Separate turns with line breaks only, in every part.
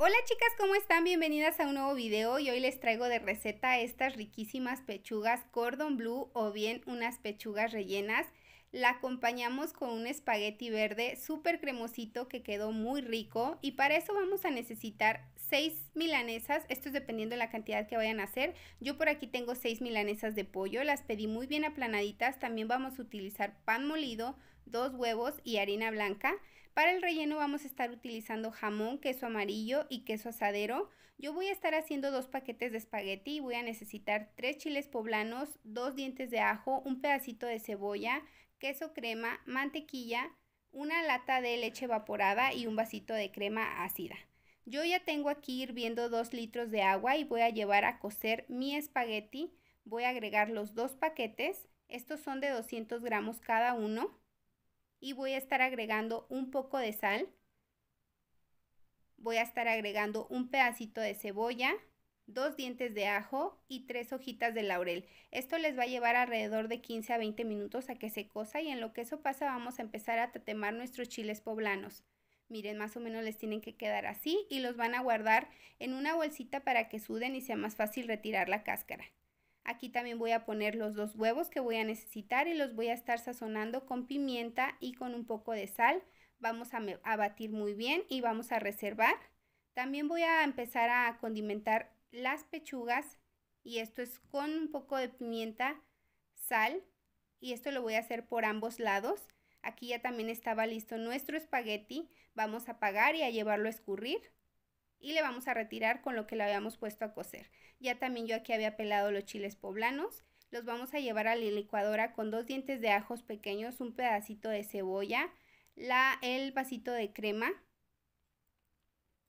Hola chicas, ¿cómo están? Bienvenidas a un nuevo video y hoy les traigo de receta estas riquísimas pechugas cordon blue o bien unas pechugas rellenas la acompañamos con un espagueti verde súper cremosito que quedó muy rico y para eso vamos a necesitar 6 milanesas, esto es dependiendo de la cantidad que vayan a hacer. Yo por aquí tengo 6 milanesas de pollo, las pedí muy bien aplanaditas, también vamos a utilizar pan molido, dos huevos y harina blanca. Para el relleno vamos a estar utilizando jamón, queso amarillo y queso asadero. Yo voy a estar haciendo dos paquetes de espagueti y voy a necesitar tres chiles poblanos, dos dientes de ajo, un pedacito de cebolla, queso crema, mantequilla, una lata de leche evaporada y un vasito de crema ácida. Yo ya tengo aquí hirviendo 2 litros de agua y voy a llevar a cocer mi espagueti. Voy a agregar los dos paquetes. Estos son de 200 gramos cada uno. Y voy a estar agregando un poco de sal. Voy a estar agregando un pedacito de cebolla, dos dientes de ajo y tres hojitas de laurel. Esto les va a llevar alrededor de 15 a 20 minutos a que se cosa y en lo que eso pasa vamos a empezar a tatemar nuestros chiles poblanos. Miren, más o menos les tienen que quedar así y los van a guardar en una bolsita para que suden y sea más fácil retirar la cáscara. Aquí también voy a poner los dos huevos que voy a necesitar y los voy a estar sazonando con pimienta y con un poco de sal. Vamos a, a batir muy bien y vamos a reservar. También voy a empezar a condimentar las pechugas y esto es con un poco de pimienta, sal y esto lo voy a hacer por ambos lados. Aquí ya también estaba listo nuestro espagueti. Vamos a apagar y a llevarlo a escurrir y le vamos a retirar con lo que le habíamos puesto a cocer. Ya también yo aquí había pelado los chiles poblanos. Los vamos a llevar a la licuadora con dos dientes de ajos pequeños, un pedacito de cebolla, la, el vasito de crema.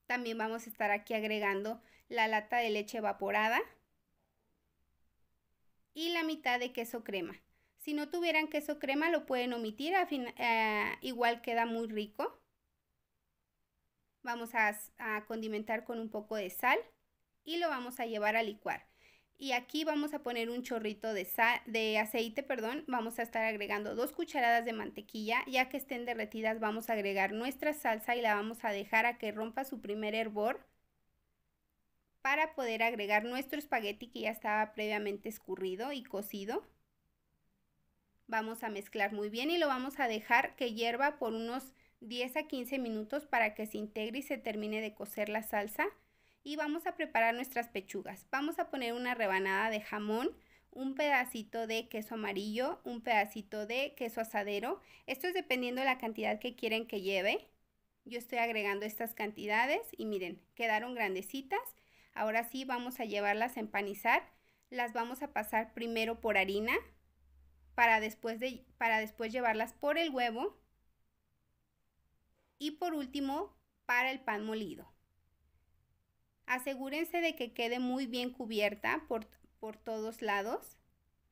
También vamos a estar aquí agregando la lata de leche evaporada y la mitad de queso crema. Si no tuvieran queso crema lo pueden omitir, eh, igual queda muy rico. Vamos a, condimentar con un poco de sal y lo vamos a llevar a licuar. Y aquí vamos a poner un chorrito de, de aceite, perdón. Vamos a estar agregando dos cucharadas de mantequilla. Ya que estén derretidas vamos a agregar nuestra salsa y la vamos a dejar a que rompa su primer hervor para poder agregar nuestro espagueti que ya estaba previamente escurrido y cocido. Vamos a mezclar muy bien y lo vamos a dejar que hierva por unos 10 a 15 minutos para que se integre y se termine de cocer la salsa. Y vamos a preparar nuestras pechugas. Vamos a poner una rebanada de jamón, un pedacito de queso amarillo, un pedacito de queso asadero. Esto es dependiendo de la cantidad que quieren que lleve. Yo estoy agregando estas cantidades y miren, quedaron grandecitas Ahora sí vamos a llevarlas a empanizar. Las vamos a pasar primero por harina para después, de, para después llevarlas por el huevo y por último para el pan molido. Asegúrense de que quede muy bien cubierta por, por todos lados.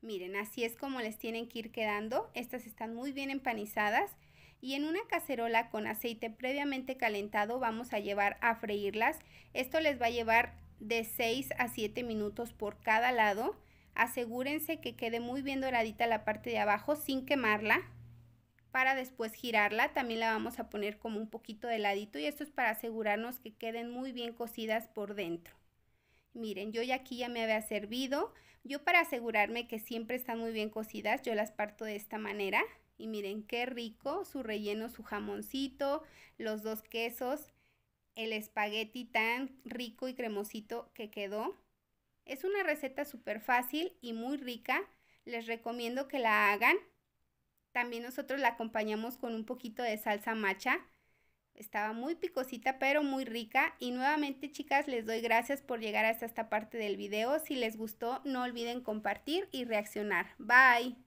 Miren, así es como les tienen que ir quedando. Estas están muy bien empanizadas. Y en una cacerola con aceite previamente calentado vamos a llevar a freírlas. Esto les va a llevar de 6 a 7 minutos por cada lado. Asegúrense que quede muy bien doradita la parte de abajo sin quemarla para después girarla. También la vamos a poner como un poquito de ladito y esto es para asegurarnos que queden muy bien cocidas por dentro. Miren, yo ya aquí ya me había servido. Yo para asegurarme que siempre están muy bien cocidas, yo las parto de esta manera. Y miren qué rico, su relleno, su jamoncito, los dos quesos el espagueti tan rico y cremosito que quedó. Es una receta súper fácil y muy rica. Les recomiendo que la hagan. También nosotros la acompañamos con un poquito de salsa macha. Estaba muy picosita, pero muy rica. Y nuevamente, chicas, les doy gracias por llegar hasta esta parte del video. Si les gustó, no olviden compartir y reaccionar. Bye.